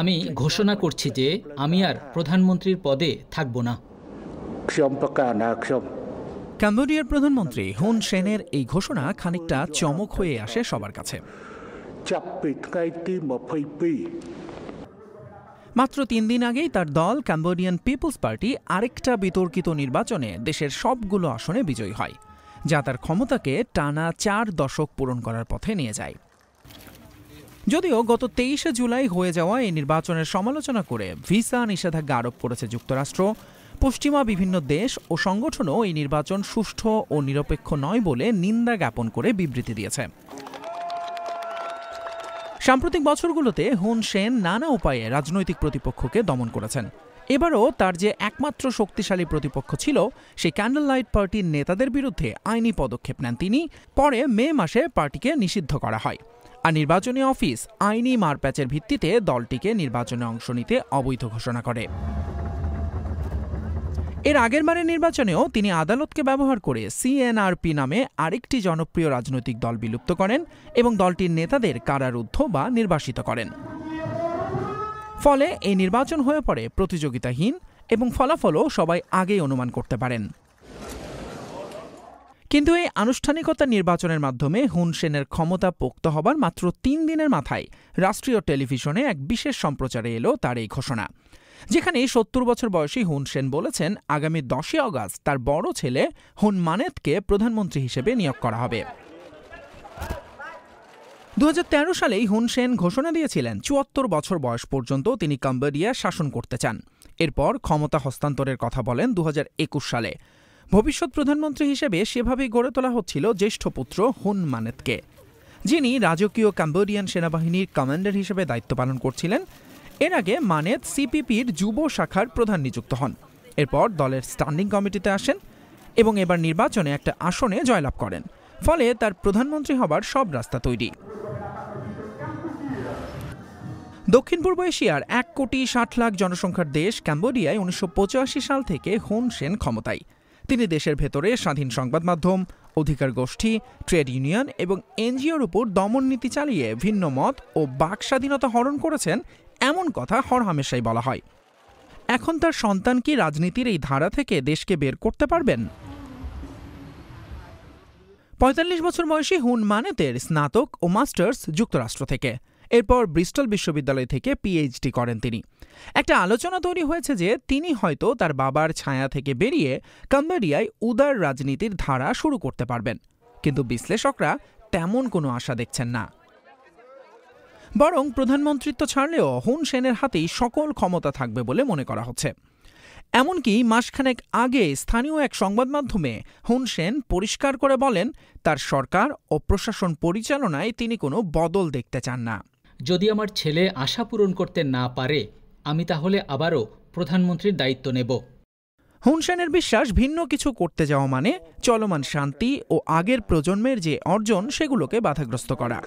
আমি ঘোষণা করছি যে আমি আর প্রধানমন্ত্রীর পদে থাকব না কাম্বোডিয়ার প্রধানমন্ত্রী হুন সেনের এই ঘোষণা খানিকটা চমক হয়ে আসে সবার কাছে মাত্র তিন দিন আগেই তার দল ক্যাম্বোডিয়ান পিপলস পার্টি আরেকটা বিতর্কিত নির্বাচনে দেশের সবগুলো আসনে বিজয়ী হয় যা তার ক্ষমতাকে টানা চার দশক পূরণ করার পথে নিয়ে যায় যদিও গত তেইশে জুলাই হয়ে যাওয়া এই নির্বাচনের সমালোচনা করে ভিসা নিষেধাজ্ঞা আরোপ করেছে যুক্তরাষ্ট্র পশ্চিমা বিভিন্ন দেশ ও সংগঠনও এই নির্বাচন সুষ্ঠু ও নিরপেক্ষ নয় বলে নিন্দা জ্ঞাপন করে বিবৃতি দিয়েছে সাম্প্রতিক বছরগুলোতে হুন সেন নানা উপায়ে রাজনৈতিক প্রতিপক্ষকে দমন করেছেন এবারও তার যে একমাত্র শক্তিশালী প্রতিপক্ষ ছিল সেই ক্যান্ডেল লাইট পার্টির নেতাদের বিরুদ্ধে আইনি পদক্ষেপ নেন তিনি পরে মে মাসে পার্টিকে নিষিদ্ধ করা হয় আর নির্বাচনী অফিস আইনি মারপ্যাচের ভিত্তিতে দলটিকে নির্বাচনে অংশ নিতে অবৈধ ঘোষণা করে এর আগের বারের নির্বাচনেও তিনি আদালতকে ব্যবহার করে সিএনআরপি নামে আরেকটি জনপ্রিয় রাজনৈতিক দল বিলুপ্ত করেন এবং দলটির নেতাদের কারারুদ্ধ বা নির্বাসিত করেন ফলে এই নির্বাচন হয়ে পড়ে প্রতিযোগিতাহীন এবং ফলাফলও সবাই আগেই অনুমান করতে পারেন কিন্তু এই আনুষ্ঠানিকতা নির্বাচনের মাধ্যমে হুন সেনের ক্ষমতা পোক্ত হবার মাত্র তিন দিনের মাথায় রাষ্ট্রীয় টেলিভিশনে এক বিশেষ সম্প্রচারে এলো তার এই ঘোষণা যেখানে সত্তর বছর বয়সী হুন সেন বলেছেন আগামী দশই অগাস্ট তার বড় ছেলে হুন মানেতকে প্রধানমন্ত্রী হিসেবে নিয়োগ করা হবে দু সালেই হুন সেন ঘোষণা দিয়েছিলেন চুয়াত্তর বছর বয়স পর্যন্ত তিনি কাম্বোডিয়া শাসন করতে চান এরপর ক্ষমতা হস্তান্তরের কথা বলেন দু সালে ভবিষ্যৎ প্রধানমন্ত্রী হিসেবে সেভাবেই গড়ে তোলা হচ্ছিল জ্যেষ্ঠ পুত্র হুন মানেতকে যিনি রাজকীয় কাম্বোডিয়ান সেনাবাহিনীর কমান্ডার হিসেবে দায়িত্ব পালন করছিলেন এর আগে মানেত সিপিপির যুব শাখার প্রধান নিযুক্ত হন এরপর দলের স্ট্যান্ডিং কমিটিতে আসেন এবং এবার নির্বাচনে একটা আসনে জয়লাভ করেন ফলে তার প্রধানমন্ত্রী হবার সব রাস্তা তৈরি দক্ষিণ পূর্ব এশিয়ার এক কোটি ষাট লাখ জনসংখ্যার দেশ ক্যাম্বোডিয়ায় উনিশশো সাল থেকে হুন সেন ক্ষমতায় তিনি দেশের ভেতরে স্বাধীন সংবাদ মাধ্যম অধিকার গোষ্ঠী ট্রেড ইউনিয়ন এবং এনজিওর উপর দমন নীতি চালিয়ে ভিন্ন মত ও বাক স্বাধীনতা হরণ করেছেন এমন কথা হরহামেশাই বলা হয় এখন তার সন্তান কি রাজনীতির এই ধারা থেকে দেশকে বের করতে পারবেন পঁয়তাল্লিশ বছর বয়সী হুন মানেতের স্নাতক ও মাস্টার্স যুক্তরাষ্ট্র থেকে এরপর ব্রিস্টল বিশ্ববিদ্যালয় থেকে পিএইচডি করেন তিনি একটা আলোচনা তৈরি হয়েছে যে তিনি হয়তো তার বাবার ছায়া থেকে বেরিয়ে কাম্বারিয়ায় উদার রাজনীতির ধারা শুরু করতে পারবেন কিন্তু বিশ্লেষকরা তেমন কোনো আশা দেখছেন না বরং প্রধানমন্ত্রিত্ব ছাড়লেও হুন সেনের হাতেই সকল ক্ষমতা থাকবে বলে মনে করা হচ্ছে এমনকি মাসখানেক আগে স্থানীয় এক সংবাদ মাধ্যমে হুন সেন পরিষ্কার করে বলেন তার সরকার ও প্রশাসন পরিচালনায় তিনি কোনো বদল দেখতে চান না যদি আমার ছেলে আশা পূরণ করতে না পারে আমি তাহলে আবারও প্রধানমন্ত্রীর দায়িত্ব নেব হুনসেনের বিশ্বাস ভিন্ন কিছু করতে যাওয়া মানে চলমান শান্তি ও আগের প্রজন্মের যে অর্জন সেগুলোকে বাধাগ্রস্ত করা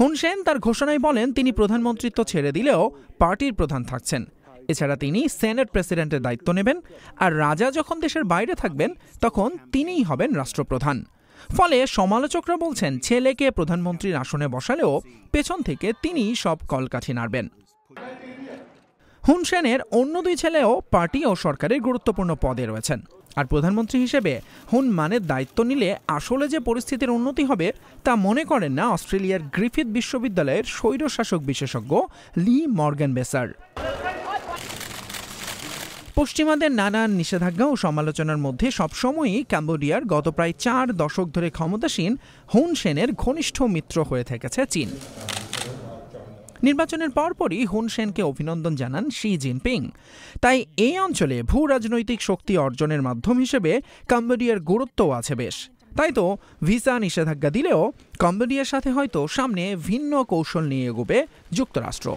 হুনসেন তার ঘোষণায় বলেন তিনি প্রধানমন্ত্রিত্ব ছেড়ে দিলেও পার্টির প্রধান থাকছেন এছাড়া তিনি সেনেট প্রেসিডেন্টের দায়িত্ব নেবেন আর রাজা যখন দেশের বাইরে থাকবেন তখন তিনিই হবেন রাষ্ট্রপ্রধান ফলে সমালোচকরা বলছেন ছেলেকে প্রধানমন্ত্রীর আসনে বসালেও পেছন থেকে তিনি সব কলকাঠি নাড়বেন হুনসেনের অন্য দুই ছেলেও পার্টি ও সরকারের গুরুত্বপূর্ণ পদে রয়েছেন আর প্রধানমন্ত্রী হিসেবে হুন মানের দায়িত্ব নিলে আসলে যে পরিস্থিতির উন্নতি হবে তা মনে করেন না অস্ট্রেলিয়ার গ্রিফিথ বিশ্ববিদ্যালয়ের স্বৈরশাসক বিশেষজ্ঞ লি মর্গ্যান বেসার পশ্চিমাদের নানান নিষেধাজ্ঞা ও সমালোচনার মধ্যে সবসময়ই ক্যাম্বোডিয়ার গত প্রায় চার দশক ধরে ক্ষমতাসীন হুন সেনের ঘনিষ্ঠ মিত্র হয়ে থেকেছে চীন নির্বাচনের পরপরই হুন সেনকে অভিনন্দন জানান শি জিনপিং তাই এই অঞ্চলে ভূ রাজনৈতিক শক্তি অর্জনের মাধ্যম হিসেবে কম্বোডিয়ার গুরুত্বও আছে বেশ তাই তো ভিসা নিষেধাজ্ঞা দিলেও কম্বোডিয়ার সাথে হয়তো সামনে ভিন্ন কৌশল নিয়ে এগোবে যুক্তরাষ্ট্র